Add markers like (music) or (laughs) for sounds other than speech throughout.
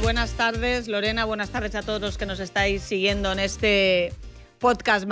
Buenas tardes, Lorena. Buenas tardes a todos los que nos estáis siguiendo en este podcast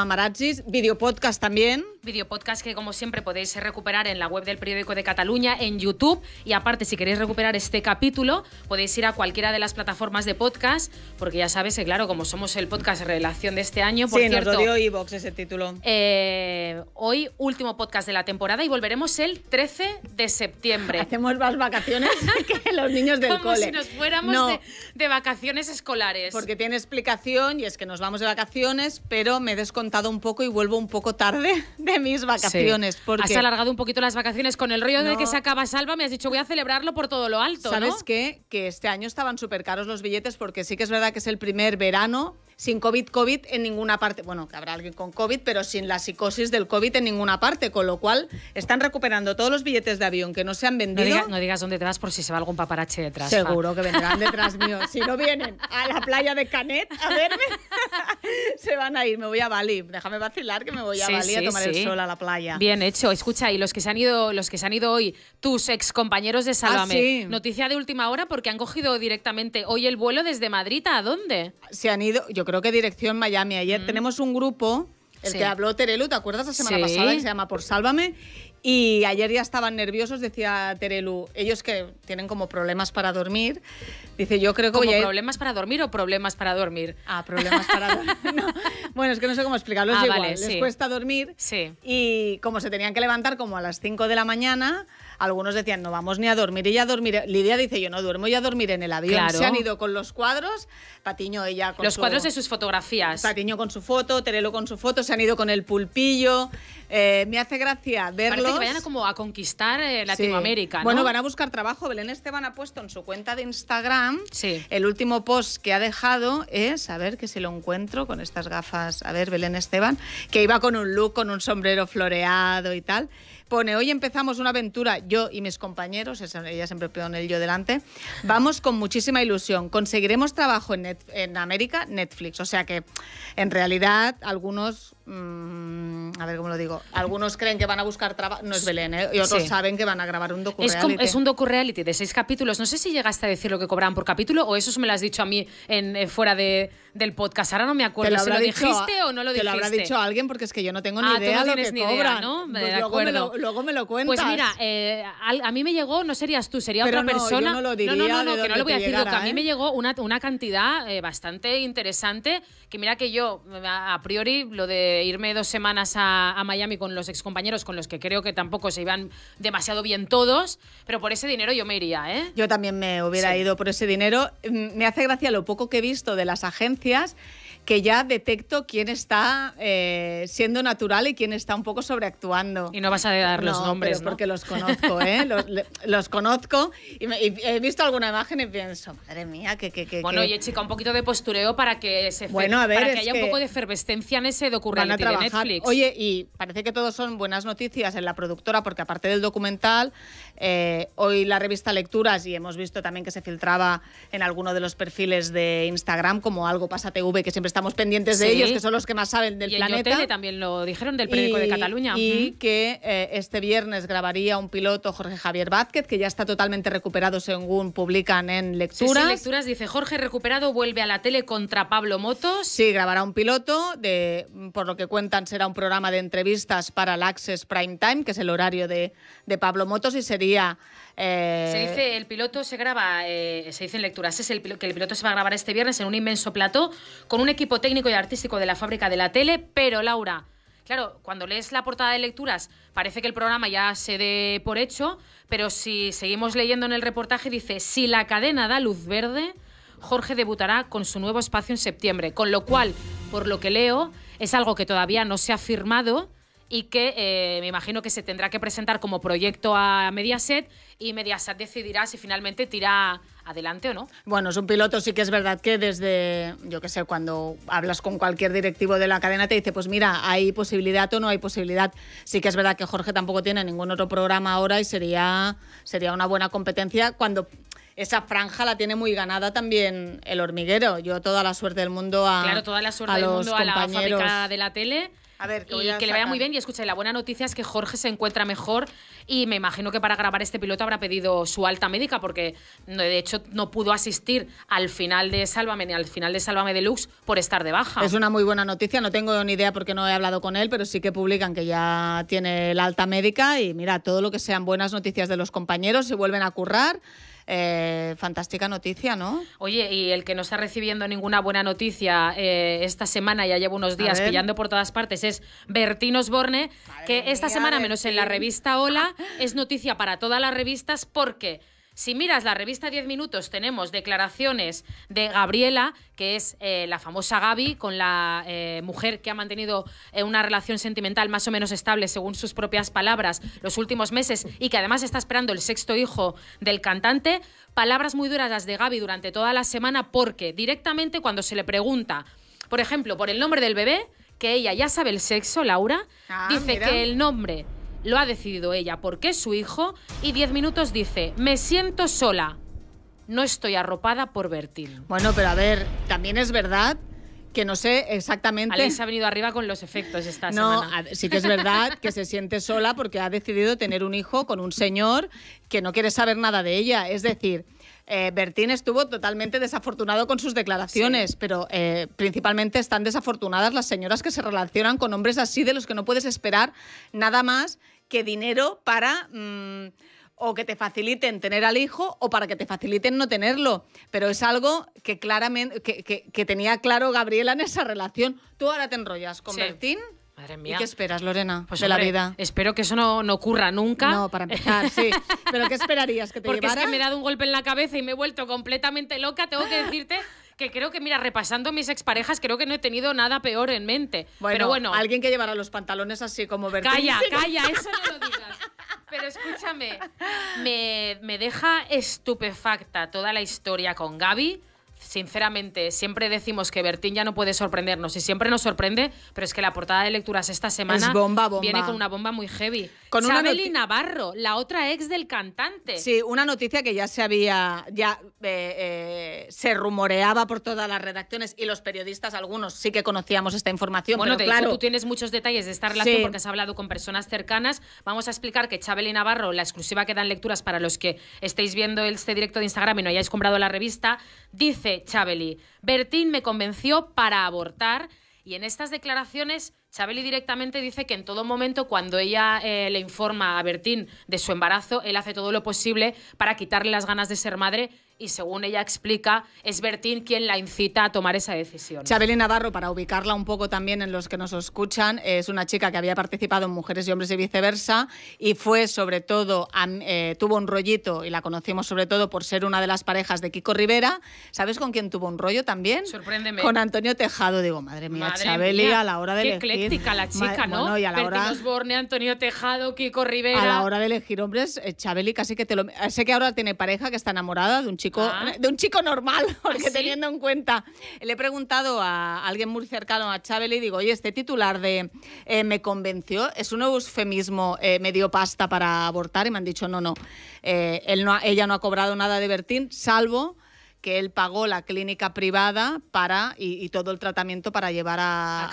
video podcast también, video podcast que como siempre podéis recuperar en la web del periódico de Cataluña, en YouTube y aparte si queréis recuperar este capítulo podéis ir a cualquiera de las plataformas de podcast porque ya sabes que claro, como somos el podcast relación de este año, por sí, nos dio Evox ese título. Eh, hoy último podcast de la temporada y volveremos el 13 de septiembre. (laughs) Hacemos más vacaciones (laughs) que los niños del como si nos fuéramos de, vacaciones escolares. Porque tiene explicación y es que nos vamos de vacaciones, pero me he descontado un poco y vuelvo un poco tarde mis vacaciones. Has alargado un poquito las vacaciones con el rollo del de que se acaba Salva, me has dicho voy a celebrarlo por todo lo alto. ¿Sabes qué? Que este año estaban súper caros los billetes porque sí que es verdad que es el primer verano sin COVID-COVID en ninguna parte. Bueno, que habrá alguien con COVID, pero sin la psicosis del COVID en ninguna parte, con lo cual están recuperando todos los billetes de avión que no se han vendido. No, digas dónde te vas por si se va algún paparache detrás. Seguro que vendrán (laughs) detrás mío. Si no vienen a la playa de Canet a verme, (laughs) se van a ir. Me voy a Bali. Déjame vacilar que me voy a Bali a tomar el sol a la playa. Bien hecho. Escucha, y los que se han ido, los que se han ido hoy, tus ex compañeros de ah, salvamento noticia de última hora porque han cogido directamente hoy el vuelo desde Madrid a dónde? Se han ido, yo creo que dirección Miami. Ayer mm. tenemos un grupo, el que habló Terelu, ¿te acuerdas la semana pasada? Que se llama Por Sálvame. Y ayer ya estaban nerviosos, decía Terelu, ellos que tienen como problemas para dormir. Dice, yo creo que ¿Como problemas para dormir o problemas para dormir? Ah, problemas para (laughs) dormir. Bueno, es que no sé cómo explicarlo, ah, les cuesta dormir. Sí. Y como se tenían que levantar como a las 5 de la mañana, algunos decían, no vamos ni a dormir, y ya dormir. Lidia dice, yo no duermo, y ya dormir en el avión. Se han ido con los cuadros, Patiño ella con Los cuadros de sus fotografías. Patiño con su foto, Terelo con su foto, se han ido con el pulpillo. Eh, me hace gracia verlo. Parece que vayan como a conquistar eh, Latinoamérica, Bueno, van a buscar trabajo. Belén Esteban ha puesto en su cuenta de Instagram el último post que ha dejado es, a ver que si lo encuentro con estas gafas, a ver, Belén Esteban, que iba con un look, con un sombrero floreado y tal pone, hoy empezamos una aventura, yo y mis compañeros, ella siempre pone el yo delante, vamos con muchísima ilusión, conseguiremos trabajo en, en América, Netflix, o sea que en realidad algunos, mm, a ver cómo lo digo, algunos creen que van a buscar trabajo, no es Belén, ¿eh? y otros saben que van a grabar un docu Es, un docu -reality de seis capítulos, no sé si llegaste a decir lo que cobran por capítulo o eso me lo has dicho a mí en fuera de del podcast. Ahora no me acuerdo si lo dijiste o no lo dijiste. Te lo habrá dicho alguien porque es que yo no tengo ni ah, idea de lo que ni ¿no? Pues luego, me lo, luego, me lo, pues cuentas. Pues mira, eh, a, mí me llegó, no serías tú, sería otra persona. no, lo diría no, no, no, que no lo voy a decir. a mí ¿eh? me llegó una, cantidad eh, bastante interesante. Que mira que yo, a, priori, lo de irme dos semanas a, Miami con los excompañeros, con los que creo que tampoco se iban demasiado bien todos, pero por ese dinero yo me iría, ¿eh? Yo también me hubiera ido por ese dinero. Mm, me hace gracia lo poco que he visto de las agencias ¡Gracias! que ya detecto quién está eh, siendo natural y quién está un poco sobreactuando. Y no vas a dar los nombres, porque los conozco, ¿eh? (laughs) los, conozco y, he visto alguna imagen y pienso, madre mía, que... bueno, oye chica, un poquito de postureo para que se bueno, a ver, para que haya un poco de efervescencia en ese documental de Netflix. Oye, y parece que todos son buenas noticias en la productora, porque aparte del documental, eh, hoy la revista Lecturas, y hemos visto también que se filtraba en alguno de los perfiles de Instagram, como Algo Pasa TV, que siempre estamos pendientes de ellos, que son los que más saben del y planeta. Tele también lo dijeron del periódico de Cataluña. Y que eh, este viernes grabaría un piloto Jorge Javier Vázquez, que ya está totalmente recuperado según publican en lecturas. Sí, lecturas dice Jorge recuperado vuelve a la tele contra Pablo Motos. Sí, grabará un piloto de, por lo que cuentan, será un programa de entrevistas para el Access Prime Time, que es el horario de, de Pablo Motos y sería eh, se dice, el piloto se graba, eh, se dice en lecturas, es el, que el piloto se va a grabar este viernes en un inmenso plató con un equipo técnico y artístico de la fábrica de la tele, pero Laura, claro, cuando lees la portada de lecturas parece que el programa ya se dé por hecho, pero si seguimos leyendo en el reportaje dice, si la cadena da luz verde, Jorge debutará con su nuevo espacio en septiembre, con lo cual, por lo que leo, es algo que todavía no se ha firmado, y que eh, me imagino que se tendrá que presentar como proyecto a Mediaset y Mediaset decidirá si finalmente tira adelante o no. Bueno, es un piloto, sí que es verdad que desde, yo qué sé, cuando hablas con cualquier directivo de la cadena te dice, pues mira, hay posibilidad o no hay posibilidad. Sí que es verdad que Jorge tampoco tiene ningún otro programa ahora y sería, sería una buena competencia cuando esa franja la tiene muy ganada también el hormiguero. Yo toda la suerte del mundo a toda la suerte a del la fábrica de la tele que y que le vaya muy bien. Y escucha, la buena noticia es que Jorge se encuentra mejor y me imagino que para grabar este piloto habrá pedido su alta médica porque de hecho no pudo asistir al final de Sálvame ni al final de Sálvame Deluxe por estar de baja. Es una muy buena noticia, no tengo ni idea porque no he hablado con él, pero sí que publican que ya tiene la alta médica y mira, todo lo que sean buenas noticias de los compañeros, se vuelven a currar. Eh, fantástica noticia, ¿no? Oye, y el que no está recibiendo ninguna buena noticia eh, esta semana, ya llevo unos días pillando por todas partes, es Bertín Osborne, que esta semana, menos en la revista Hola, es noticia para todas las revistas porque si miras la revista 10 minutos, tenemos declaraciones de Gabriela, que es eh, la famosa Gaby, con la eh, mujer que ha mantenido eh, una relación sentimental más o menos estable, según sus propias palabras, los últimos meses y que además está esperando el sexto hijo del cantante. Palabras muy duras las de Gaby durante toda la semana porque directamente cuando se le pregunta, por ejemplo, por el nombre del bebé, que ella ya sabe el sexo, Laura, ah, dice que el nombre lo ha decidido ella porque es su hijo y 10 minutos dice, me siento sola, no estoy arropada por Bertil. Bueno, pero a ver, también es verdad que no sé exactamente. Alex ha venido arriba con los efectos esta no, semana. sí que es verdad que se siente sola porque ha decidido tener un hijo con un señor que no quiere saber nada de ella. Es decir, eh, Bertín estuvo totalmente desafortunado con sus declaraciones, pero eh, principalmente están desafortunadas las señoras que se relacionan con hombres así de los que no puedes esperar nada más que dinero para... Mm, o que te faciliten tener al hijo o para que te faciliten no tenerlo. Pero es algo que claramente que, tenía claro Gabriela en esa relación. Tú ahora te enrollas con Bertín ¿Y qué esperas, Lorena, pues de la vida? Espero que eso no, ocurra nunca. No, para empezar, sí. ¿Pero qué esperarías? ¿Que te Porque llevara? es que me he dado un golpe en la cabeza y me he vuelto completamente loca. Tengo que decirte que creo que, mira, repasando mis exparejas, creo que no he tenido nada peor en mente. Bueno, Pero bueno. Alguien que llevara los pantalones así como ver. Calla, calla, eso no lo digas. Pero escúchame, me, me deja estupefacta toda la historia con Gaby sinceramente, siempre decimos que Bertín ya no puede sorprendernos y siempre nos sorprende, pero es que la portada de lecturas esta semana viene con una bomba muy heavy. Chabeli Navarro, la otra ex del cantante. Sí, una noticia que ya se había, ya eh, eh, se rumoreaba por todas las redacciones y los periodistas, algunos sí que conocíamos esta información. Bueno, claro, tú tienes muchos detalles de esta relación porque has hablado con personas cercanas. Vamos a explicar que Chabeli Navarro, la exclusiva que dan lecturas para los que estéis viendo este directo de Instagram y no hayáis comprado la revista, dice Chabeli, Bertín me convenció para abortar y en estas declaraciones Chabeli directamente dice que en todo momento, cuando ella eh, le informa a Bertín de su embarazo, él hace todo lo posible para quitarle las ganas de ser madre y según ella explica, es Bertín quien la incita a tomar esa decisión. Chabeli Navarro, para ubicarla un poco también en los que nos escuchan, es una chica que había participado en Mujeres y Hombres y viceversa y fue sobre todo, eh, tuvo un rollito y la conocimos sobre todo por ser una de las parejas de Kiko Rivera. ¿Sabes con quién tuvo un rollo también? Sorpréndeme. Con Antonio Tejado, digo, madre mía, Chabeli a la hora de qué ecléctica la chica, ¿no? Bueno, y a la Antonio Tejado, Kiko Rivera. A la hora de elegir hombres, eh, Chabeli casi que te lo... Eh, sé que ahora tiene pareja que está enamorada de un chico Ah. de un chico normal, (laughs) porque ¿Ah, teniendo en cuenta, le he preguntado a alguien muy cercano a Chávez y digo, oye, este titular de eh, me convenció, es un eufemismo, eh, me dio pasta para abortar y me han dicho, no, no, eh, él no ella no ha cobrado nada de Bertín, salvo que él pagó la clínica privada para y, todo el tratamiento para llevar a,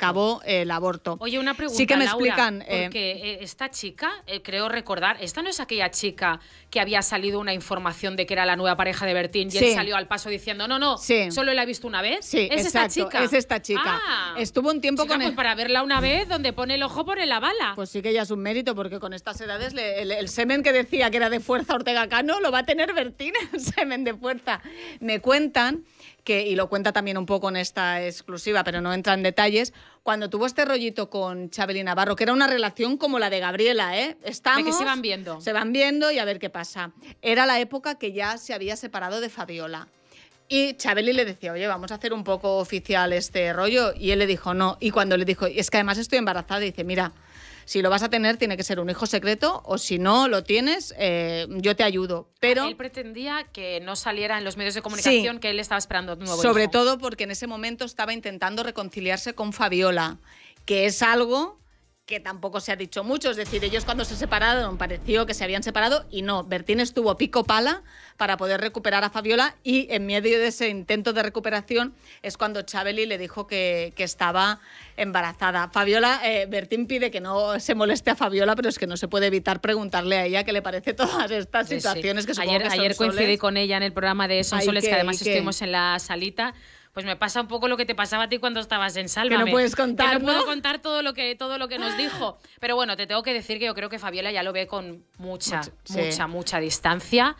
cabo, el aborto. Oye, una pregunta. Sí que me explican. Eh, porque eh, esta chica, eh, creo recordar, esta no es aquella chica que había salido una información de que era la nueva pareja de Bertín y él salió al paso diciendo, no, no, solo la he visto una vez. Sí, es esta chica. Es esta chica. Ah. Estuvo un tiempo con. Pues para verla una vez, donde pone el ojo, pone la bala. Pues sí que ya es un mérito, porque con estas edades el, semen que decía que era de fuerza Ortega Cano lo va a tener Bertín, (laughs) el semen de fuerza me cuentan que, y lo cuenta también un poco en esta exclusiva, pero no entra en detalles, cuando tuvo este rollito con Chabeli Navarro, que era una relación como la de Gabriela, ¿eh? Estamos, que se van viendo. Se van viendo y a ver qué pasa. Era la época que ya se había separado de Fabiola. Y Chabeli le decía, oye, vamos a hacer un poco oficial este rollo. Y él le dijo, no. Y cuando le dijo, es que además estoy embarazada, dice, mira, si lo vas a tener, tiene que ser un hijo secreto o si no lo tienes, eh, yo te ayudo. Pero él pretendía que no saliera en los medios de comunicación que él estaba esperando un nuevo Sobre todo porque en ese momento estaba intentando reconciliarse con Fabiola, que es algo que tampoco se ha dicho mucho, es decir, ellos cuando se separaron pareció que se habían separado y no, Bertín estuvo pico pala para poder recuperar a Fabiola y en medio de ese intento de recuperación es cuando Chabeli le dijo que, estaba embarazada. Fabiola, eh, Bertín pide que no se moleste a Fabiola, pero es que no se puede evitar preguntarle a ella qué le parece (laughs) todas estas eh, situaciones que supongo Ayer, que ayer coincidí con ella en el programa de Son que además estuvimos en la salita. Pues me pasa un poco lo que te pasaba a ti cuando estabas en Salva. Que no puedes contar, no, puedo contar todo lo que todo lo que nos ah. dijo. Pero bueno, te tengo que decir que yo creo que Fabiola ya lo ve con mucha, mucha, mucha, distancia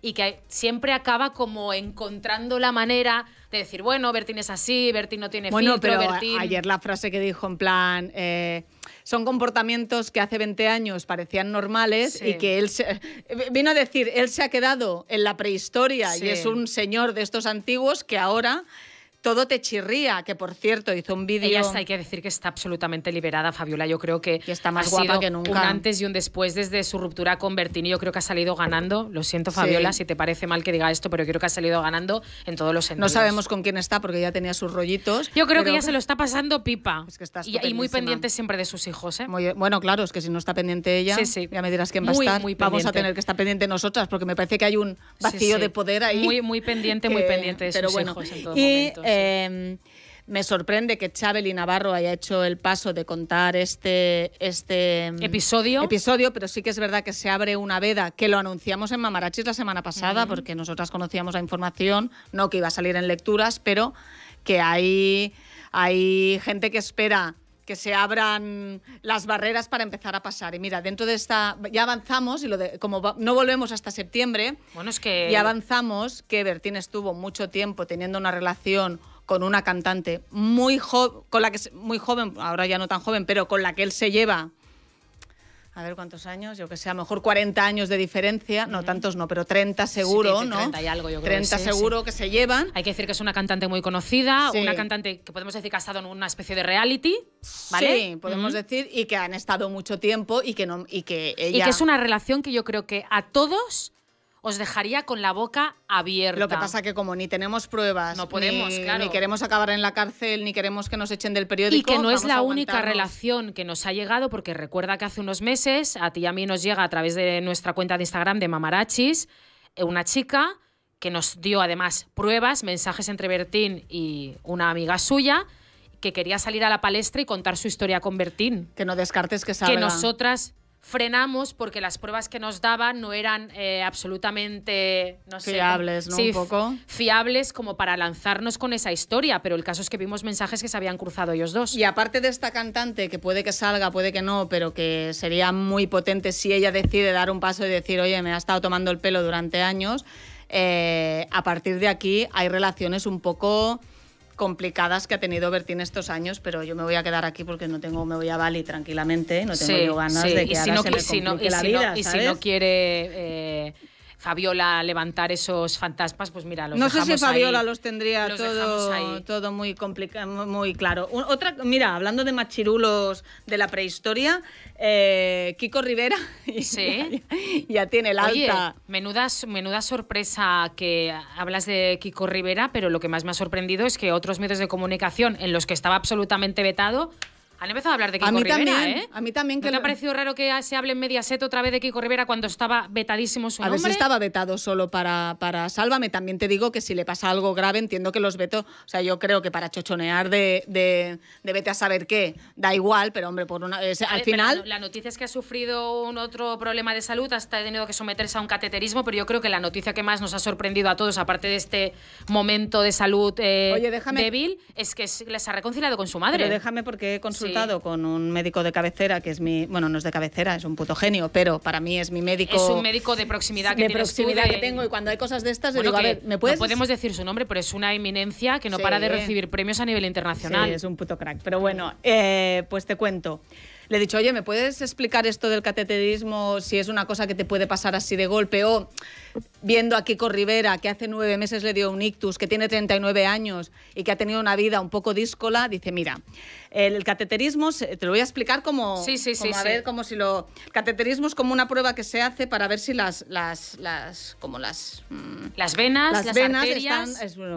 y que siempre acaba como encontrando la manera de decir, bueno, Bertín es así, Bertín no tiene bueno, pero ayer la frase que dijo en plan... Eh, son comportamientos que hace 20 años parecían normales y que él se, vino a decir, él se ha quedado en la prehistoria y es un señor de estos antiguos que ahora todo te chirría, que por cierto hizo un vídeo. Ella está, hay que decir que está absolutamente liberada, Fabiola. Yo creo que, está más guapa que nunca. Un antes y un después desde su ruptura con Bertini. Yo creo que ha salido ganando. Lo siento, Fabiola, si te parece mal que diga esto, pero creo que ha salido ganando en todos los sentidos. No sabemos con quién está porque ya tenía sus rollitos. Yo creo que ya se lo está pasando pipa. y, muy pendiente siempre de sus hijos. ¿eh? bueno, claro, es que si no está pendiente ella, ya me dirás quién va muy, a estar. Vamos a tener que estar pendiente nosotras porque me parece que hay un vacío de poder ahí. Muy, muy pendiente, muy pendiente de sus hijos en todo momento. Eh, Em, me sorprende que Chávez y Navarro haya hecho el paso de contar este, este em, episodio. pero sí que es verdad que se abre una veda, que lo anunciamos en Mamarachis la semana pasada, porque nosotras conocíamos la información, no que iba a salir en lecturas, pero que hay, hay gente que espera que se abran las barreras para empezar a pasar. Y mira, dentro de esta ya avanzamos y lo de, como no volvemos hasta septiembre. Bueno, es que ya avanzamos que Bertín estuvo mucho tiempo teniendo una relación con una cantante muy con la que muy joven, ahora ya no tan joven, pero con la que él se lleva a ver cuántos años, yo que sé, a lo mejor 40 años de diferencia, no tantos no, pero 30 seguro, ¿no? 30 y algo, yo creo. 30 seguro que se llevan. Hay que decir que es una cantante muy conocida, una cantante que podemos decir que ha estado en una especie de reality, ¿vale? Sí, podemos decir, y que han estado mucho tiempo y que, no, y que ella... Y que es una relación que yo creo que a todos os dejaría con la boca abierta. Lo que pasa que como ni tenemos pruebas, no podemos, ni, ni queremos acabar en la cárcel, ni queremos que nos echen del periódico. Y que no es la única relación que nos ha llegado, porque recuerda que hace unos meses a ti y a mí nos llega a través de nuestra cuenta de Instagram de Mamarachis eh, una chica que nos dio además pruebas, mensajes entre Bertín y una amiga suya que quería salir a la palestra y contar su historia con Bertín. Que no descartes que salga. Que nosotras frenamos porque las pruebas que nos daban no eran eh, absolutamente fiables, ¿no? poco. Fiables como para lanzarnos con esa historia, pero el caso es que vimos mensajes que se habían cruzado ellos dos. Y aparte de esta cantante, que puede que salga, puede que no, pero que sería muy potente si ella decide dar un paso y decir, oye, me ha estado tomando el pelo durante años, eh, a partir de aquí hay relaciones un poco complicadas que ha tenido Bertín estos años, pero yo me voy a quedar aquí porque no tengo, me voy a Bali tranquilamente, no tengo ganas de que y ahora la vida, Y si no quiere eh, Fabiola levantar esos fantasmas, pues mira, los No sé si Fabiola los tendría todo, todo muy, muy claro. Otra, mira, hablando de machirulos de la prehistoria, eh, Kiko Rivera (laughs) ¿Sí? (laughs) ya, tiene el alta. Menuda, menuda sorpresa que hablas de Kiko Rivera, pero lo que más me ha sorprendido es que otros medios de comunicación en los que estaba absolutamente vetado han empezado a hablar de Kiko a mí Rivera, también, ¿eh? A mí también. Que ¿No te ha parecido raro que se hable en Mediaset otra vez de Kiko Rivera cuando estaba vetadísimo su a nombre? A ver si estaba vetado solo para, para Sálvame. También te digo que si le pasa algo grave, entiendo que los veto. O sea, yo creo que para chochonear de, vete a saber qué, da igual, pero hombre, por una, al final... La, noticia es que ha sufrido un otro problema de salud, hasta ha tenido que someterse a un cateterismo, pero yo creo que la noticia que más nos ha sorprendido a todos, aparte de este momento de salud eh, débil, es que les ha reconciliado con su madre. Pero déjame porque con su consultado con un médico de cabecera, que es mi, bueno, no es de cabecera, es un puto genio, pero para mí es mi médico. Es un médico de proximidad que De proximidad que tengo y cuando hay cosas de estas, le digo, a ver, ¿me puedes? No podemos decir su nombre, pero es una eminencia que no para de recibir premios a nivel internacional. Sí, es un puto crack. Pero bueno, eh, pues te cuento. Le he dicho, oye, ¿me puedes explicar esto del cateterismo? Si es una cosa que te puede pasar así de golpe o viendo a Kiko Rivera, que hace nueve meses le dio un ictus, que tiene 39 años y que ha tenido una vida un poco díscola, dice, mira, el cateterismo, te lo voy a explicar como, sí, ver, como si lo... cateterismo es como una prueba que se hace para ver si las... las, como mm, las... las venas, las, arterias.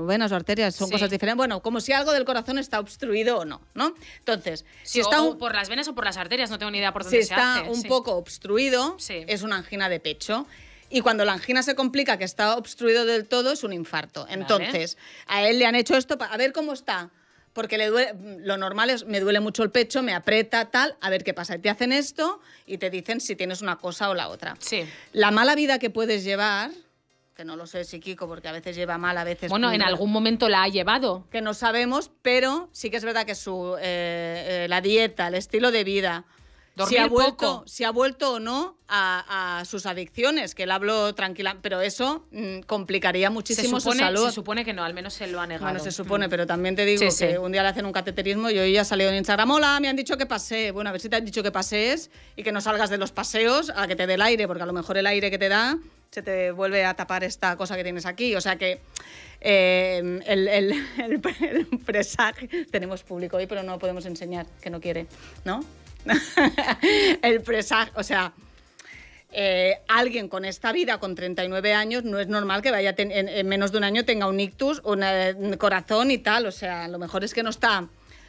venas o arterias son cosas diferentes. Bueno, como si algo del corazón está obstruido o no, ¿no? Entonces, si está... por las venas o por las arterias, no tengo ni idea por dónde si está un poco obstruido, es una angina de pecho. Y cuando la angina se complica, que está obstruido del todo, es un infarto. Entonces, a él le han hecho esto, para ver cómo está porque le duele, lo normal es me duele mucho el pecho, me aprieta, tal, a ver qué pasa. Te hacen esto y te dicen si tienes una cosa o la otra. Sí. La mala vida que puedes llevar, que no lo sé si Kiko, porque a veces lleva mal, a veces... Bueno, en algún momento la ha llevado. Que no sabemos, pero sí que es verdad que su, eh, eh, la dieta, el estilo de vida, si ha vuelto, Si ha vuelto o no a, sus adicciones, que él habló tranquila, pero eso mm, complicaría muchísimo su salud. Se supone que no, al menos se lo ha negado. Bueno, se mm. supone, pero también te digo que un día le hacen un cateterismo y hoy ya salido en Instagram, hola, me han dicho que pasé. Bueno, a ver si te han dicho que pasees y que no salgas de los paseos a que te dé el aire, porque a lo mejor el aire que te da se te vuelve a tapar esta cosa que tienes aquí. O sea que eh, el, el, (laughs) presagio... Tenemos público hoy, pero no podemos enseñar, que no quiere, ¿no? (laughs) el presagio, o sea, eh, alguien con esta vida, con 39 años, no es normal que vaya en, menos de un año tenga un ictus, un, eh, corazón y tal. O sea, lo mejor es que no está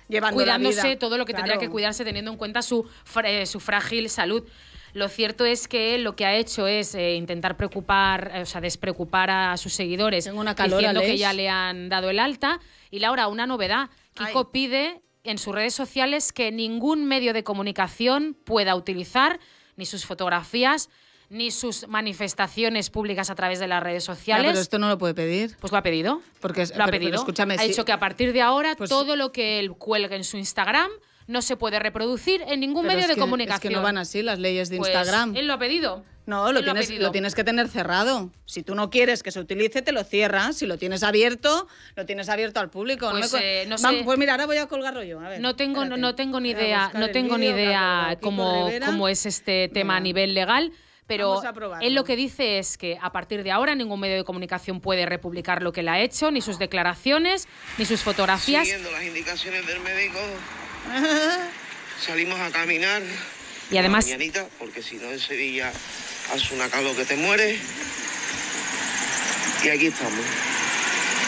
llevando Cuidándose la vida. todo lo que tendría que cuidarse teniendo en cuenta su, frágil salud. Lo cierto es que lo que ha hecho es eh, intentar preocupar, o sea, despreocupar a sus seguidores, una diciendo que ya le han dado el alta. Y Laura, una novedad. Kiko pide en sus redes sociales que ningún medio de comunicación pueda utilizar, ni sus fotografías, ni sus manifestaciones públicas a través de las redes sociales. pero esto no lo puede pedir. Pues lo ha pedido. Porque lo ha pedido. ha dicho que a partir de ahora pues todo lo que él cuelgue en su Instagram no se puede reproducir en ningún medio de comunicación. Es que no van así las leyes de pues Instagram. Él lo ha pedido. No, lo, tienes, que tener cerrado. Si tú no quieres que se utilice, te lo cierras. Si lo tienes abierto, lo tienes abierto al público. Pues, eh, pues, mira, ahora voy a colgarlo yo. no, tengo, no, tengo ni idea, no tengo ni idea cómo, es este tema a nivel legal. Pero él lo que dice es que a partir de ahora ningún medio de comunicación puede republicar lo que él ha hecho, ni sus declaraciones, ni sus fotografías. Siguiendo las indicaciones del médico, (laughs) salimos a caminar. Y además. porque si no haz una calor que te muere. Y aquí estamos,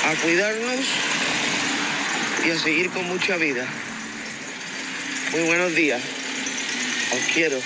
a cuidarnos y a seguir con mucha vida. Muy buenos días, os quiero.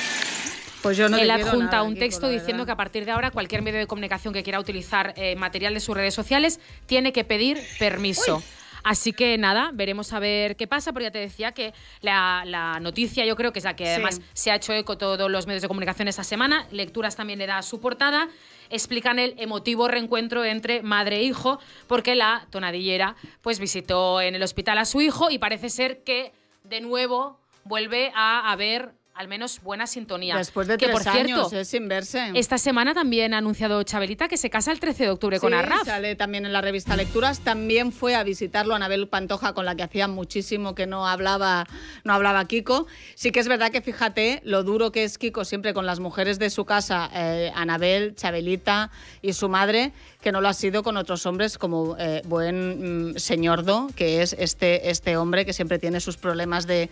Pues yo no Él adjunta un texto diciendo que a partir de ahora cualquier medio de comunicación que quiera utilizar eh, material de sus redes sociales tiene que pedir permiso. Así que nada, veremos a ver qué pasa, porque ya te decía que la, noticia yo creo que es la que además se ha hecho eco todos los medios de comunicación esta semana, Lecturas también le da su portada, explican el emotivo reencuentro entre madre e hijo, porque la tonadillera pues visitó en el hospital a su hijo y parece ser que de nuevo vuelve a haber al menos buena sintonía. Después de que, tres por años, cierto, ¿eh? sin verse. Esta semana también ha anunciado Chabelita que se casa el 13 de octubre con Arraf. sale también en la revista Lecturas. También fue a visitarlo Anabel Pantoja, con la que hacía muchísimo que no hablaba, no hablaba Kiko. Sí que es verdad que, fíjate, lo duro que es Kiko siempre con las mujeres de su casa, eh, Anabel, Chabelita y su madre, que no lo ha sido con otros hombres como eh, buen Señor mm, señordo, que es este, este hombre que siempre tiene sus problemas de,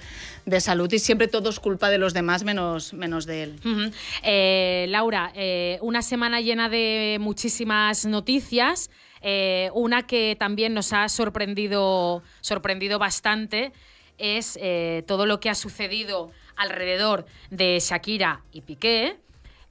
de salud y siempre todo es culpa de los demás menos, menos de él. Eh, Laura, eh, una semana llena de muchísimas noticias. Eh, una que también nos ha sorprendido, sorprendido bastante es todo lo que ha sucedido alrededor de Shakira y Piqué.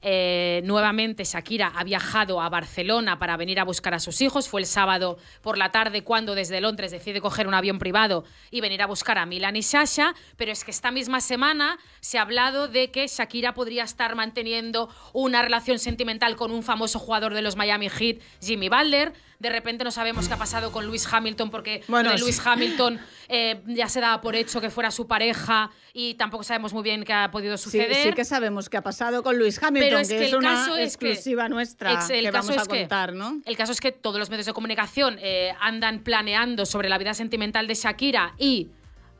Eh, nuevamente Shakira ha viajado a Barcelona para venir a buscar a sus hijos. Fue el sábado por la tarde cuando desde Londres decide coger un avión privado y venir a buscar a Milan y Sasha. Pero es que esta misma semana se ha hablado de que Shakira podría estar manteniendo una relación sentimental con un famoso jugador de los Miami Heat, Jimmy Balder de repente no sabemos qué ha pasado con Luis Hamilton porque bueno, Luis Hamilton eh, ya se daba por hecho que fuera su pareja y tampoco sabemos muy bien qué ha podido suceder. Sí, sí que sabemos qué ha pasado con Luis Hamilton, Pero es que, es una exclusiva nuestra el que caso vamos a contar, El caso es que todos los medios de comunicación eh, andan planeando sobre la vida sentimental de Shakira y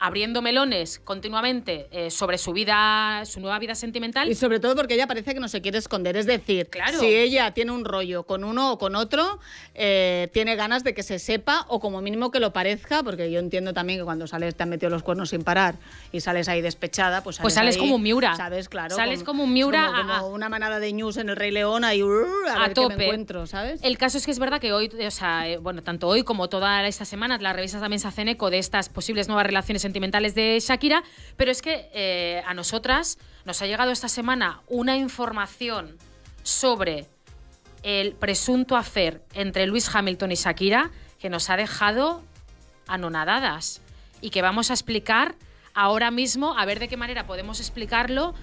abriendo melones continuamente eh, sobre su vida, su nueva vida sentimental. Y sobre todo porque ella parece que no se quiere esconder. Es decir, si ella tiene un rollo con uno o con otro, eh, tiene ganas de que se sepa o como mínimo que lo parezca, porque yo entiendo también que cuando sales te han metido los cuernos sin parar y sales ahí despechada, pues sales, pues sales como un Miura. ¿Sabes? Claro. Sales como un Miura. Como, una manada de news en el Rey León ahí, uh, a, tope. me encuentro, ¿sabes? El caso es que es verdad que hoy, o sea, eh, bueno, tanto hoy como toda estas semanas, las revistas también se hacen eco de estas posibles nuevas relaciones entre sentimentales de Shakira, pero es que eh, a nosotras nos ha llegado esta semana una información sobre el presunto hacer entre Luis Hamilton y Shakira que nos ha dejado anonadadas y que vamos a explicar ahora mismo, a ver de qué manera podemos explicarlo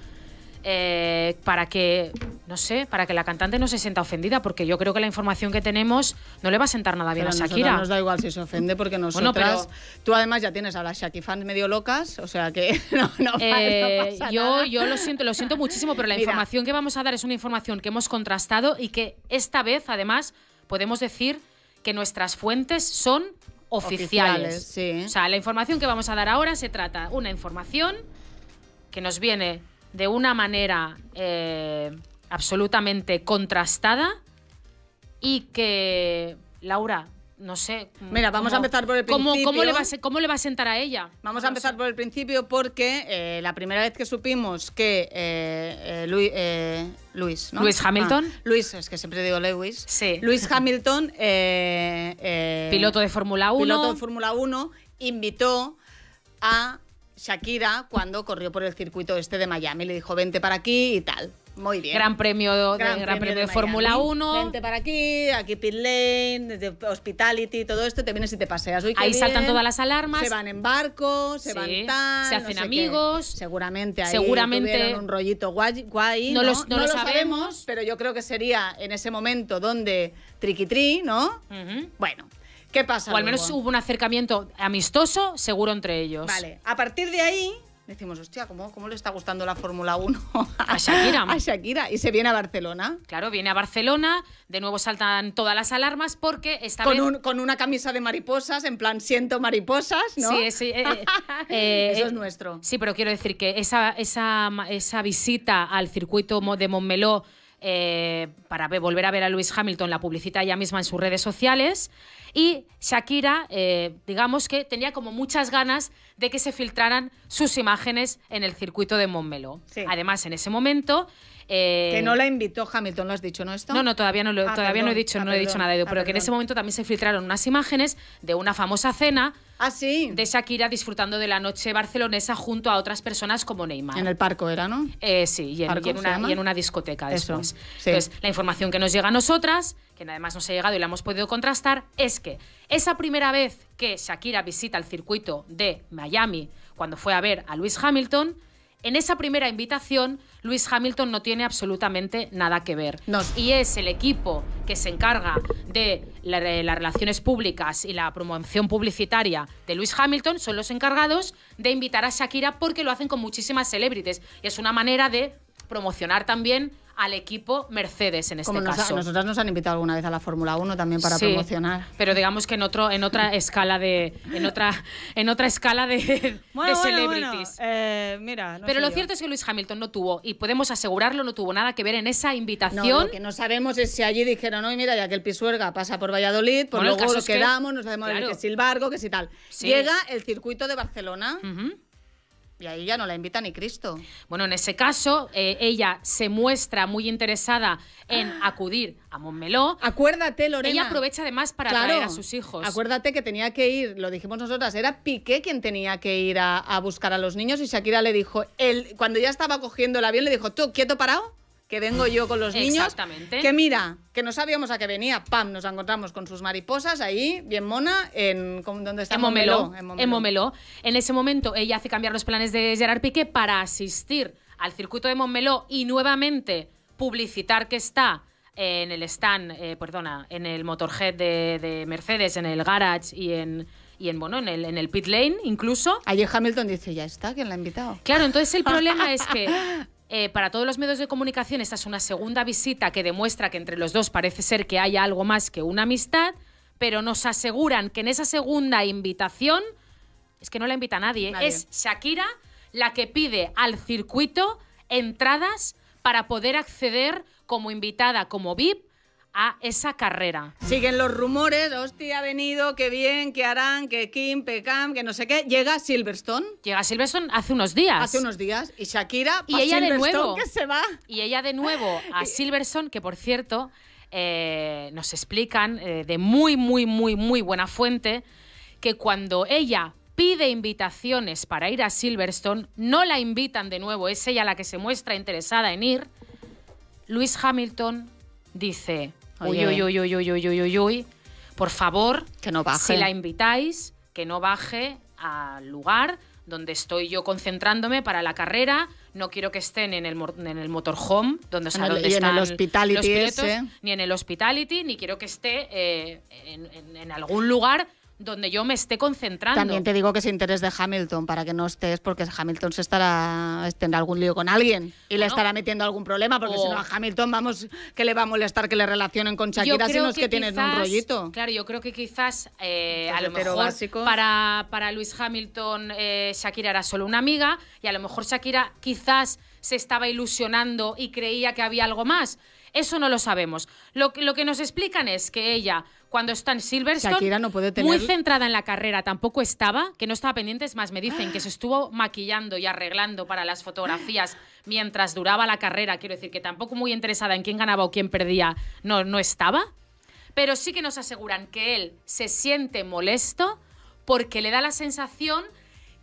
eh, para que, no sé, para que la cantante no se sienta ofendida, porque yo creo que la información que tenemos no le va a sentar nada bien a Shakira. Nos da igual si se ofende, porque nosotras, tú además ya tienes a las Shakifans medio locas, o sea que (laughs) no, eh, yo, Yo lo siento, lo siento muchísimo, pero la información que vamos a dar es una información que hemos contrastado y que esta vez, además, podemos decir que nuestras fuentes son oficiales. O sea, la información que vamos a dar ahora se trata una información que nos viene de una manera eh, absolutamente contrastada y que, Laura, no sé. Mm, Mira, vamos a empezar por el principio. ¿Cómo, cómo, le, va, cómo le, va, a sentar a ella? Vamos a empezar por el principio porque eh, la primera vez que supimos que eh, Luis, ¿no? Luis ah, Hamilton. Luis, es que siempre digo Lewis. Sí. Luis Hamilton. piloto de Fórmula 1. Piloto de Fórmula 1, invitó a Shakira cuando corrió por el circuito este de Miami. Le dijo, vente para aquí y tal. Muy bien. Gran premio de, Fórmula 1. Vente para aquí, aquí pit lane, desde hospitality, todo esto, te vienes y te paseas. Ahí saltan todas las alarmas. Se van en barco, se van tan, se hacen amigos. Seguramente ahí Seguramente un rollito guay, no, lo, sabemos, pero yo creo que sería en ese momento donde triqui tri, ¿no? Bueno, ¿Qué pasa? O al menos hubo un acercamiento amistoso, seguro, entre ellos. Vale, a partir de ahí decimos, hostia, ¿cómo, le está gustando la Fórmula 1 a Shakira? (laughs) a Shakira. Y se viene a Barcelona. Claro, viene a Barcelona, de nuevo saltan todas las alarmas porque está con, con una camisa de mariposas, en plan, siento mariposas, ¿no? Sí, sí. Eh, (laughs) eh, eh, Eso es nuestro. Sí, pero quiero decir que esa, esa, esa visita al circuito de Montmeló eh, para volver a ver a Lewis Hamilton, la publicita ella misma en sus redes sociales. Y Shakira, eh, digamos que tenía como muchas ganas de que se filtraran sus imágenes en el circuito de Montmeló. Además, en ese momento eh, que no la invitó Hamilton, ¿lo has dicho, no esto? No, no, todavía no, lo, ah, todavía no he dicho, ah, no he dicho nada, de ello, ah, pero que en ese momento también se filtraron unas imágenes de una famosa cena Ah, de Shakira disfrutando de la noche barcelonesa junto a otras personas como Neymar. En el parco era, ¿no? Eh, sí, y en, una, discoteca después. Entonces, la información que nos llega a nosotras, que además nos ha llegado y la hemos podido contrastar, es que esa primera vez que Shakira visita el circuito de Miami cuando fue a ver a Luis Hamilton, en esa primera invitación, Luis Hamilton no tiene absolutamente nada que ver. Y es el equipo que se encarga de, las relaciones públicas y la promoción publicitaria de Luis Hamilton, son los encargados de invitar a Shakira porque lo hacen con muchísimas celebridades Y es una manera de promocionar también al equipo Mercedes en este caso. nosotras nos han invitado alguna vez a la Fórmula 1 también para promocionar. Pero digamos que en otro, en otra escala de. En otra, en otra escala de, de celebrities. Eh, mira, pero lo cierto es que Luis Hamilton no tuvo, y podemos asegurarlo, no tuvo nada que ver en esa invitación. que no sabemos si allí dijeron, no, mira, ya que el Pisuerga pasa por Valladolid, por pues luego lo quedamos, que, nos sabemos claro. que si el que que si tal. Llega el circuito de Barcelona. Y ahí ya no la invita ni Cristo. Bueno, en ese caso, eh, ella se muestra muy interesada en ah. acudir a Montmeló. Acuérdate, Lorena. Ella aprovecha además para traer a sus hijos. Acuérdate que tenía que ir, lo dijimos nosotras, era Piqué quien tenía que ir a, buscar a los niños y Shakira le dijo, cuando ya estaba cogiendo el avión, le dijo, tú, quieto parado, que vengo yo con los niños. Exactamente. Que mira, que no sabíamos a qué venía. Pam, nos encontramos con sus mariposas ahí, bien mona, en donde está en Momeló, en Momeló. En ese momento ella hace cambiar los planes de Gerard Piqué para asistir al circuito de Montmeló y nuevamente publicitar que está en el stand, eh, perdona, en el motorhead de, Mercedes, en el garage y en, bueno, en el, pit lane incluso. Ayer Hamilton dice, ya está, ¿quién la ha invitado? Claro, entonces el problema es que (laughs) Eh, para todos los medios de comunicación esta es una segunda visita que demuestra que entre los dos parece ser que haya algo más que una amistad, pero nos aseguran que en esa segunda invitación, es que no la invita nadie. es Shakira la que pide al circuito entradas para poder acceder como invitada, como VIP, a esa carrera. Siguen los rumores, hostia, ha venido, qué bien, qué harán, que Kim, Pecam, que no sé qué. Llega Silverstone. Llega Silverstone hace unos días. Hace unos días. Y Shakira, y ella de nuevo, que se va. Y ella de nuevo (laughs) a Silverstone, que por cierto, eh, nos explican eh, de muy, muy, muy, muy buena fuente que cuando ella pide invitaciones para ir a Silverstone, no la invitan de nuevo, es ella la que se muestra interesada en ir, Luis Hamilton dice, Uy, uy, uy, uy, uy, uy, uy, Por favor, que no baje. Si la invitáis, que no baje al lugar donde estoy yo concentrándome para la carrera. No quiero que estén en el, motorhome, donde, o ni en el hospitality, ni quiero que esté eh, en, algún lugar donde yo me esté concentrando. También te digo que es interés de Hamilton para que no estés, porque Hamilton se estará tendrá algún lío con alguien y le estará metiendo algún problema, porque si no a Hamilton vamos que le va a molestar que le relacionen con Shakira, si no es que, tienes un rollito. Claro, yo creo que quizás eh, a lo mejor para para Luis Hamilton eh, Shakira era solo una amiga y a lo mejor Shakira quizás se estaba ilusionando y creía que había algo más. Eso no lo sabemos. Lo, lo que nos explican es que ella cuando está en Silverstone, muy centrada en la carrera, tampoco estaba, que no estaba pendiente, es más, me dicen que se estuvo maquillando y arreglando para las fotografías mientras duraba la carrera, quiero decir que tampoco muy interesada en quién ganaba o quién perdía, no, no estaba, pero sí que nos aseguran que él se siente molesto porque le da la sensación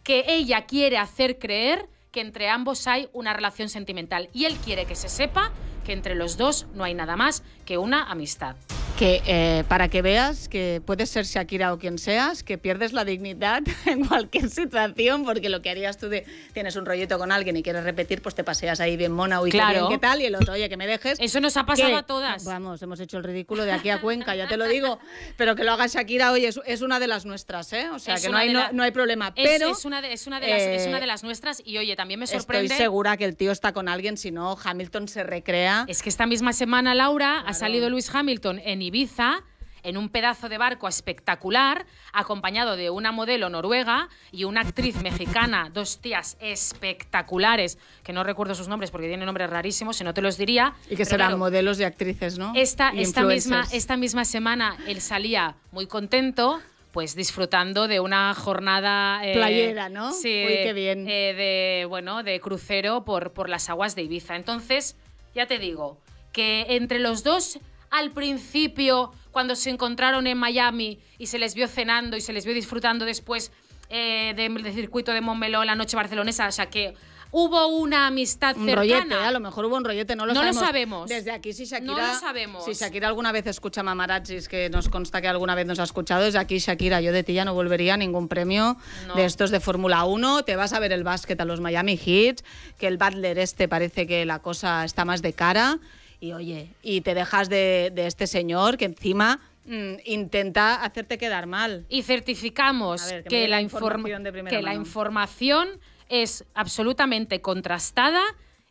que ella quiere hacer creer que entre ambos hay una relación sentimental y él quiere que se sepa que entre los dos no hay nada más que una amistad que eh, para que veas que puedes ser Shakira o quien seas, que pierdes la dignidad (laughs) en cualquier situación, porque lo que harías tú de tienes un rollito con alguien y quieres repetir, pues te paseas ahí bien mona, o claro. qué, tal, y el otro, oye, que me dejes. Eso nos ha pasado a todas. Vamos, hemos hecho el ridículo de aquí a Cuenca, ya te lo digo, pero que lo haga Shakira oye, es, una de las nuestras, ¿eh? O sea, que no hay, hay problema, pero... Es una, de, es, una de las, es una de eh, las nuestras y, oye, también me sorprende... Estoy segura que el tío está con alguien, si no, Hamilton se recrea. Es que esta misma semana, Laura, ha salido Luis Hamilton en Ibiza en un pedazo de barco espectacular, acompañado de una modelo noruega y una actriz mexicana, dos tías espectaculares, que no recuerdo sus nombres porque tienen nombres rarísimos, si no te los diría. Y que serán modelos y actrices, ¿no? Esta, esta, misma, esta misma semana él salía muy contento pues disfrutando de una jornada eh, playera, ¿no? Sí, qué bien. Eh, de bueno, de crucero por, por las aguas de Ibiza. Entonces, ya te digo que entre los dos al principio, cuando se encontraron en Miami y se les vio cenando y se les vio disfrutando después eh, del circuito de Montmeló la noche barcelonesa. O sea que hubo una amistad un a lo mejor hubo un rollete, no lo sabemos. Desde aquí, si Shakira, no lo sabemos. Si Shakira alguna vez escucha Mamarachis, que nos consta que alguna vez nos ha escuchado, desde aquí, Shakira, yo de ti ya no volvería a ningún premio de estos de Fórmula 1. Te vas a ver el básquet a los Miami Heat, que el Butler este parece que la cosa está más de cara. Y oye, y te dejas de, este señor que encima mm, intenta hacerte quedar mal. Y certificamos que, la información la información es absolutamente contrastada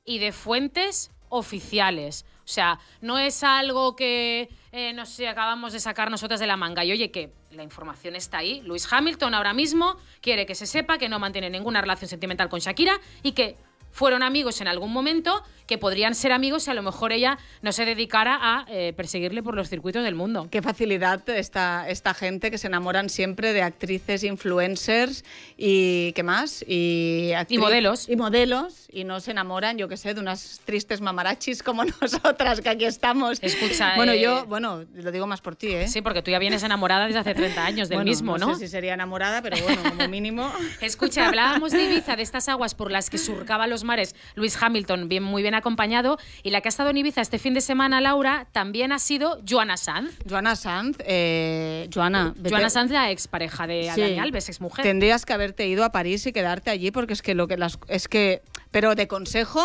y de fuentes oficiales. O sea, no es algo que, eh, nos acabamos de sacar nosotras de la manga. Y oye, que la información está ahí. Luis Hamilton ahora mismo quiere que se sepa que no mantiene ninguna relación sentimental con Shakira y que fueron amigos en algún momento, que podrían ser amigos si a lo mejor ella no se dedicara a eh, perseguirle por los circuitos del mundo. Qué facilidad esta, esta gente que se enamoran siempre de actrices, influencers y qué más. Y, y modelos. Y modelos, y no se enamoran, yo qué sé, de unas tristes mamarachis como (laughs) nosotras que aquí estamos. Escucha. Bueno, eh, yo, bueno, lo digo más por ti, ¿eh? Sí, porque tú ya vienes enamorada desde hace 30 años del mismo, ¿no? No sé si sería enamorada, pero bueno, como mínimo. Escucha, hablábamos de Ibiza, de estas aguas por las que surcaba los mares, Luis Hamilton, bien, muy bien acompañado. Y la que ha estado en Ibiza este fin de semana, Laura, también ha sido Joana Sanz. Joana Sanz, eh, Joana. Joana Sanz, la expareja de Adani Alves, exmujer. Tendrías que haberte ido a París y quedarte allí porque es que lo que las. Es que. Pero de consejo.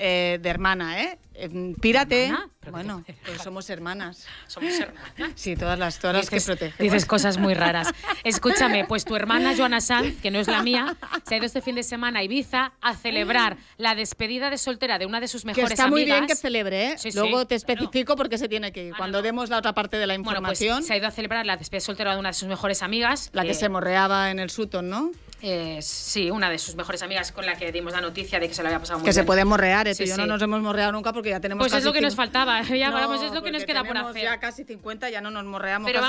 Eh, de hermana, ¿eh? Eh, pírate. Bueno, (laughs) pues somos hermanas. Somos hermanas. Sí, todas las, todas que protegen. Dices cosas muy (laughs) raras. Escúchame, pues tu hermana Joana Sanz, que no es la mía, se ha ido este fin de semana a Ibiza a celebrar mm. la despedida de soltera de una de sus mejores amigas. Que está muy bien que celebre, ¿eh? Luego te especifico por porque se tiene que ir. Ah, Cuando demos la otra parte de la pues, información. Bueno, se ha ido a celebrar la despedida de soltera de una de sus mejores amigas. La que, que se morreaba en el Sutton, ¿no? sí, una de sus mejores amigas con la que dimos la noticia de que se le había pasado muy Que se puede morrear, esto eh, yo no nos hemos morreado nunca porque ya tenemos. Pues es lo que nos faltaba, (laughs) ya, vamos, es lo que nos queda por hacer. Ya casi 50, ya no nos morreamos, Pero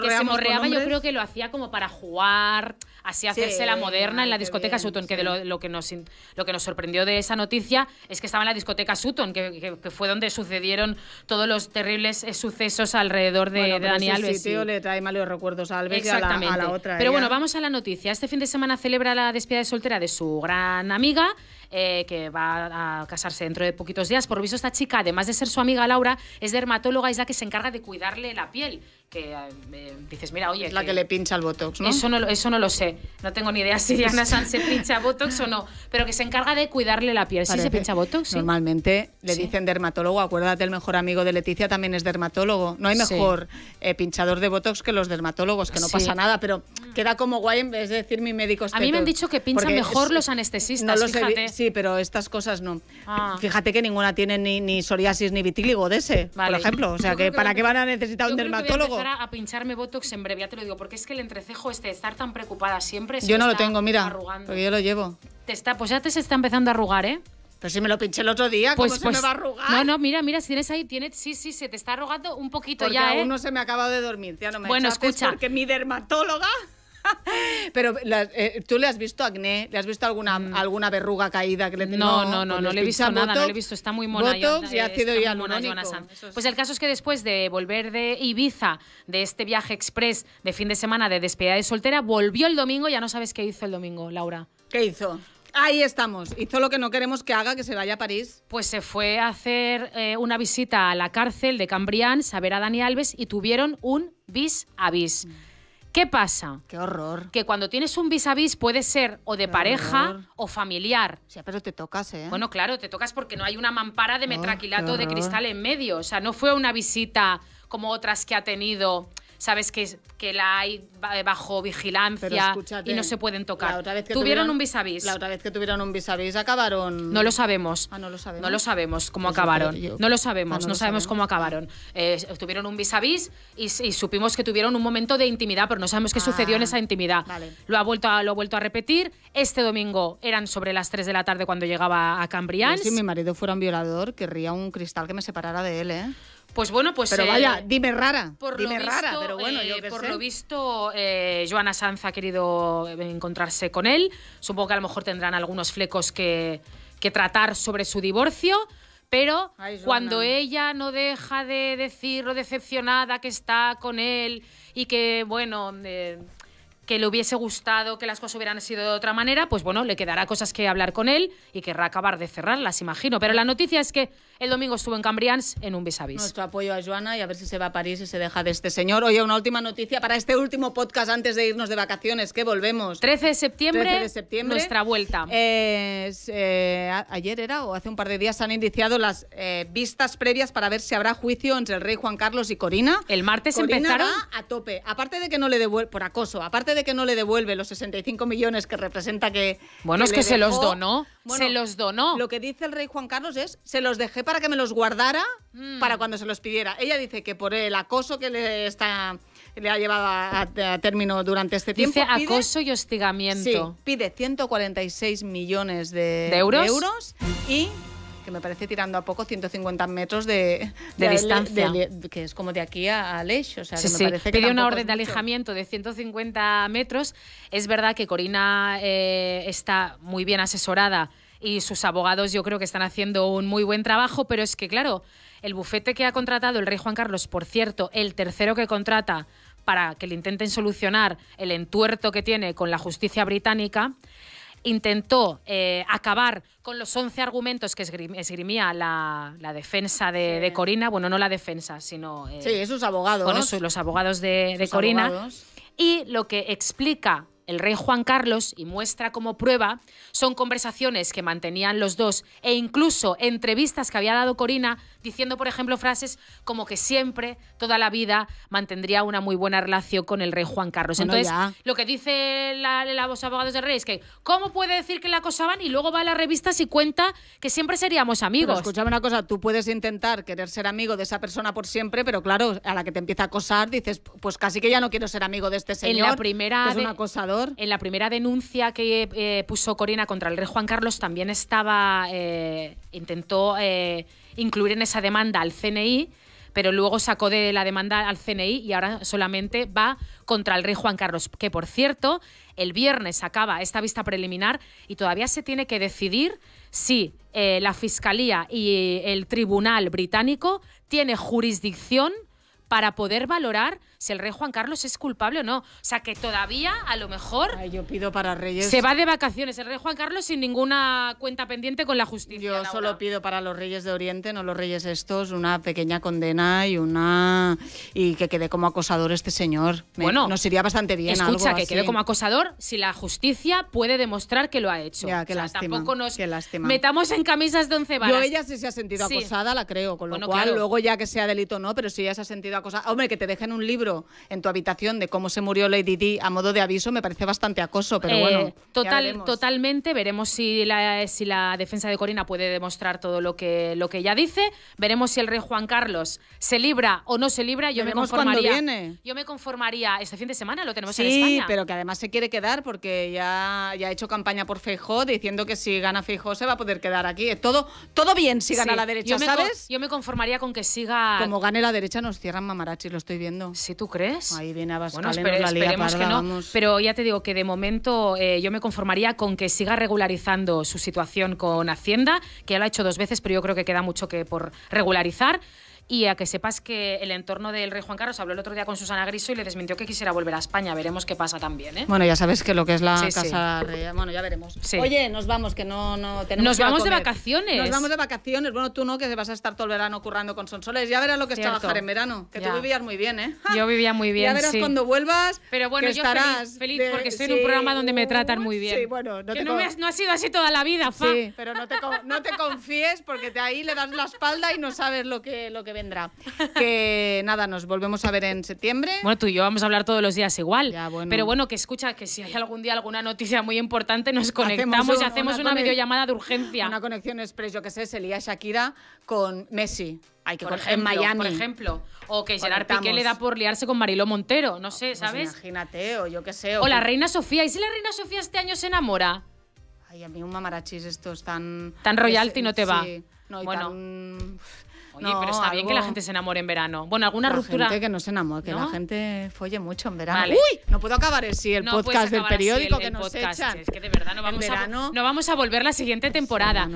Que se morreaba, yo creo que lo hacía como para jugar, así hacerse la moderna en la discoteca Sutton, que de lo, que nos, lo que nos sorprendió de esa noticia es que estaba en la discoteca Sutton, que, fue donde sucedieron todos los terribles eh, sucesos alrededor de, Daniel Alves le trae malos recuerdos a Alves y a la, otra. Pero ¿eh? bueno, vamos a la noticia. Este fin de semana celebra la despedida de soltera de su gran amiga, eh, que va a casarse dentro de poquitos días. Por lo visto, esta chica, además de ser su amiga Laura, es dermatóloga y es la que se encarga de cuidarle la piel que eh, dices, mira, oye... Es la que, le pincha el Botox, ¿no? Eso, ¿no? eso no lo sé. No tengo ni idea si Diana Sanz (laughs) se pincha Botox o no, pero que se encarga de cuidarle la piel. ¿Sí se pincha Botox? Normalmente le dicen dermatólogo. Acuérdate, el mejor amigo de Leticia también es dermatólogo. No hay mejor eh, pinchador de Botox que los dermatólogos, que no pasa nada, pero queda como guay en vez de decir mi médico. a mí me han dicho que pinchan mejor los anestesistas, no los Sí, pero estas cosas no. Ah. Fíjate que ninguna tiene ni, ni psoriasis ni vitíligo de ese, por ejemplo. O sea, que ¿para qué van a necesitar un dermatólogo? a, pincharme Botox en breve, ya te lo digo, porque es que el entrecejo este de estar tan preocupada siempre se Yo no lo tengo, mira, porque yo lo llevo. Te está, pues ya te se está empezando a arrugar, ¿eh? Pero si me lo pinché el otro día, ¿cómo pues, se me pues, va a arrugar? No, no, mira, mira, si tienes ahí, tienes, sí, sí, se te está arrugando un poquito ya, aún ¿eh? no se me ha acabado de dormir, ya no me Bueno, escucha. Porque mi dermatóloga (laughs) Pero eh, tú le has visto acné, le has visto alguna mm. alguna verruga caída que le No, no, no, no, no le he visto nada, no le he visto, está muy mona. Botox y ácido Pues el caso es que después de volver de Ibiza, de este viaje express de fin de semana de despedida de soltera, volvió el domingo, ya no sabes qué hizo el domingo, Laura. ¿Qué hizo? Ahí estamos. Hizo lo que no queremos que haga, que se vaya a París. Pues se fue a hacer eh, una visita a la cárcel de Cambrián, ver a Dani Alves, y tuvieron un bis a bis. Mm. ¿Qué pasa? Qué horror. Que cuando tienes un vis a vis puede ser o de pareja o familiar. Sí, pero te tocas, ¿eh? Bueno, claro, te tocas porque no hay una mampara de oh, metraquilato de cristal en medio. O sea, no fue una visita como otras que ha tenido sabes que, que la hay bajo vigilancia y no se pueden tocar. otra vez tuvieron, un vis a vis. La otra vez que tuvieron un vis a vis acabaron. No lo sabemos. Ah, no lo sabemos. No lo sabemos cómo pues acabaron. No lo sabemos, ah, no, sabemos, cómo acabaron. Eh, tuvieron un vis a vis y, supimos que tuvieron un momento de intimidad, pero no sabemos qué ah, sucedió en esa intimidad. Lo, ha vuelto a, lo vuelto a repetir. Este domingo eran sobre las 3 de la tarde cuando llegaba a Cambrián. Si mi marido fuera un violador, querría un cristal que me separara de él, ¿eh? Pues bueno, pues. Pero vaya, eh, dime rara. Por dime rara, pero bueno, yo eh, Por lo visto, eh, Joana Sanz ha querido encontrarse con él. Supongo que a lo mejor tendrán algunos flecos que, tratar sobre su divorcio. Pero cuando ella no deja de decir lo decepcionada que está con él y que, bueno, que le hubiese gustado que las cosas hubieran sido de otra manera, pues bueno, le quedará cosas que hablar con él y querrá acabar de cerrarlas, imagino. Pero la noticia es que el domingo estuvo en Cambrians en un vis a vis. Nuestro apoyo a Joana y a ver si se va a París y se deja de este señor. Oye, una última noticia para este último podcast antes de irnos de vacaciones, que volvemos. 13 de septiembre, de septiembre. nuestra vuelta. Eh, eh, ayer era o hace un par de días se han iniciado las eh, vistas previas para ver si habrá juicio entre el rey Juan Carlos y Corina. El martes Corina empezaron a tope. Aparte de que no le devuelve por acoso, aparte de que no le devuelve los 65 millones que representa que Bueno, es que se los donó, se los donó. Lo que dice el rey Juan Carlos es se los dejé para para que me los guardara mm. para cuando se los pidiera. Ella dice que por el acoso que le está le ha llevado a, término durante este tiempo. Dice acoso y hostigamiento. pide 146 millones de, euros? y que me parece tirando a poco 150 metros de, distancia. que es como de aquí a, a O sea, una orden de alejamiento de 150 metros. Es verdad que Corina eh, está muy bien asesorada y sus abogados yo creo que están haciendo un muy buen trabajo, pero es que claro, el bufete que ha contratado el rey Juan Carlos, por cierto, el tercero que contrata para que le intenten solucionar el entuerto que tiene con la justicia británica, intentó eh, acabar con los 11 argumentos que esgrimía la, defensa de, Corina, bueno, no la defensa, sino... Eh, sí, esos abogados. Bueno, los abogados de, Corina. Y lo que explica el rey Juan Carlos y muestra como prueba son conversaciones que mantenían los dos e incluso entrevistas que había dado Corina diciendo, por ejemplo, frases como que siempre, toda la vida, mantendría una muy buena relación con el rey Juan Carlos. Entonces, lo que dice la, abogados del rey es que, ¿cómo puede decir que la acosaban y luego va a las revistas y cuenta que siempre seríamos amigos? Pero escúchame una cosa, tú puedes intentar querer ser amigo de esa persona por siempre, pero claro, a la que te empieza a acosar dices, pues casi que ya no quiero ser amigo de este señor. En la primera es un acosador. En la primera denuncia que eh, puso Corina contra el rey Juan Carlos también estaba, eh, intentó... Eh, incluir en esa demanda al CNI, pero luego sacó de la demanda al CNI y ahora solamente va contra el rey Juan Carlos, que por cierto, el viernes acaba esta vista preliminar y todavía se tiene que decidir si eh, la Fiscalía y el Tribunal británico tiene jurisdicción para poder valorar si el rey Juan Carlos es culpable o no. O sea, que todavía, a lo mejor. Ay, yo pido para Reyes. Se va de vacaciones el rey Juan Carlos sin ninguna cuenta pendiente con la justicia. Yo solo pido para los Reyes de Oriente, no los Reyes estos, una pequeña condena y una. y que quede como acosador este señor. bueno. Nos iría bastante bien. Escucha, que quede como acosador si la justicia puede demostrar que lo ha hecho. Ya, qué lástima, Tampoco nos metamos en camisas de once varas. Yo ella sí se ha sentido acosada, la creo, con lo cual luego ya que sea delito no, pero si ella se ha sentido acosada cosa. Hombre, que te dejen un libro en tu habitación de cómo se murió Lady Di a modo de aviso me parece bastante acoso, pero eh, bueno. Total, Totalmente, veremos si la, si la defensa de Corina puede demostrar todo lo que, lo que ella dice. Veremos si el rey Juan Carlos se libra o no se libra. Yo me conformaría. Yo me conformaría este fin de semana, lo tenemos en España. Sí, pero que además se quiere quedar porque ya, ha hecho campaña por Feijó diciendo que si gana Feijó se va a poder quedar aquí. Todo, todo bien si gana la derecha, yo ¿sabes? yo me conformaría con que siga. Como gane la derecha, nos cierran más. Mamarachi, lo estoy viendo. Sí, ¿tú crees? Ahí viene Abascal, la esperemos que no, pero ya te digo que de momento eh, yo me conformaría con que siga regularizando su situación con Hacienda, que ya lo ha hecho dos veces, pero yo creo que queda mucho que por regularizar y a que sepas que el entorno del rey Juan Carlos habló el otro día con Susana Griso y le desmintió que quisiera volver a España. Veremos qué pasa también. ¿eh? Bueno, ya sabes que lo que es la casa Bueno, ya veremos. Oye, nos vamos, que no, no tenemos. Nos vamos de vacaciones. Nos vamos de vacaciones. Bueno, tú no, que vas a estar todo el verano currando con Sonsoles. Ya verás lo que es trabajar en verano. Que tú vivías muy bien, ¿eh? Yo vivía muy bien. Ya verás cuando vuelvas. Pero bueno, yo estarás feliz, porque estoy en un programa donde me tratan muy bien. Sí, bueno, no, no, has, ha sido así toda la vida, fa. pero no te, no confíes porque de ahí le das la espalda y no sabes lo que, lo que vendrá. Que (laughs) nada, nos volvemos a ver en septiembre. Bueno, tú y yo vamos a hablar todos los días igual. Pero bueno, que escucha que si hay algún día alguna noticia muy importante, nos conectamos y hacemos una, videollamada de urgencia. Una conexión express, yo que sé, se lía Shakira con Messi. Hay que por en Miami. Por ejemplo. O que Gerard Piqué le da por liarse con Mariló Montero. No sé, pues ¿sabes? imagínate, o yo que sé. O, la Reina Sofía. ¿Y si la Reina Sofía este año se enamora? Ay, a mí un mamarachis estos tan... Tan royalty no te va. bueno. Oye, pero está bien que la gente se enamore en verano. Bueno, alguna la ruptura. Gente que no se enamore, que la gente folle mucho en verano. ¡Uy! No puedo acabar así el podcast del periódico que nos podcast. Es que de verdad no vamos, a, volver la siguiente temporada.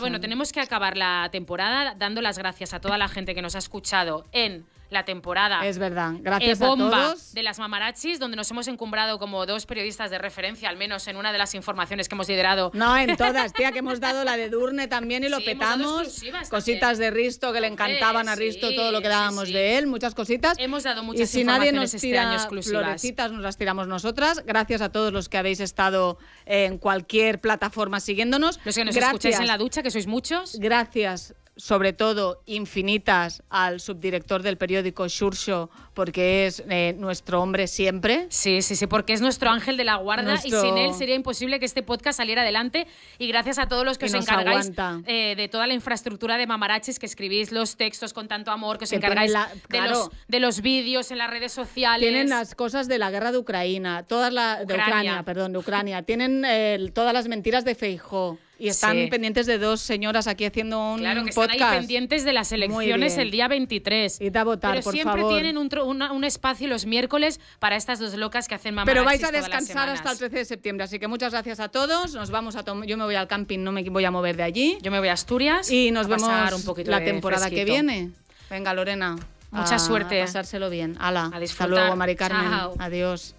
bueno, tenemos que acabar la temporada dando las gracias a toda la gente que nos ha escuchado en la temporada. Es verdad, gracias bomba a todos. de las mamarachis, donde nos hemos encumbrado como dos periodistas de referencia, al menos en una de las informaciones que hemos liderado. No, en todas, tía, que hemos dado la de (laughs) Durne también y lo petamos. Cositas de Risto que le encantaban a Risto, todo lo que dábamos de él, muchas cositas. Hemos dado muchas y si nadie nos este tira Florecitas nos las tiramos nosotras. Gracias a todos los que habéis estado en cualquier plataforma siguiéndonos. Los que nos gracias. en la ducha, que sois muchos. Gracias sobre todo infinitas al subdirector del periódico Xurxo, porque es eh, nuestro hombre siempre. Sí, sí, sí, porque es nuestro ángel de la guarda y sin él sería imposible que este podcast saliera adelante. Y gracias a todos los que, os encargáis eh, de toda la infraestructura de mamaraches, que escribís los textos con tanto amor, que os encargáis de, los, de vídeos en las redes sociales. Tienen las cosas de la guerra de Ucrania, todas la... de Ucrania, perdón, de Ucrania. Tienen eh, todas las mentiras de Feijó. Y están pendientes de dos señoras aquí haciendo un claro, que Están pendientes de las elecciones el día 23. Y a votar, Pero siempre tienen un, un, espacio los miércoles para estas dos locas que hacen mamá. Pero vais a descansar hasta el 13 de septiembre, así que muchas gracias a todos. Nos vamos a yo me voy al camping, no me voy a mover de allí. Yo me voy a Asturias. Y nos vemos la temporada que viene. Venga, Lorena. Mucha suerte. A pasárselo bien. A disfrutar. Hasta luego, Mari Carmen. Adiós.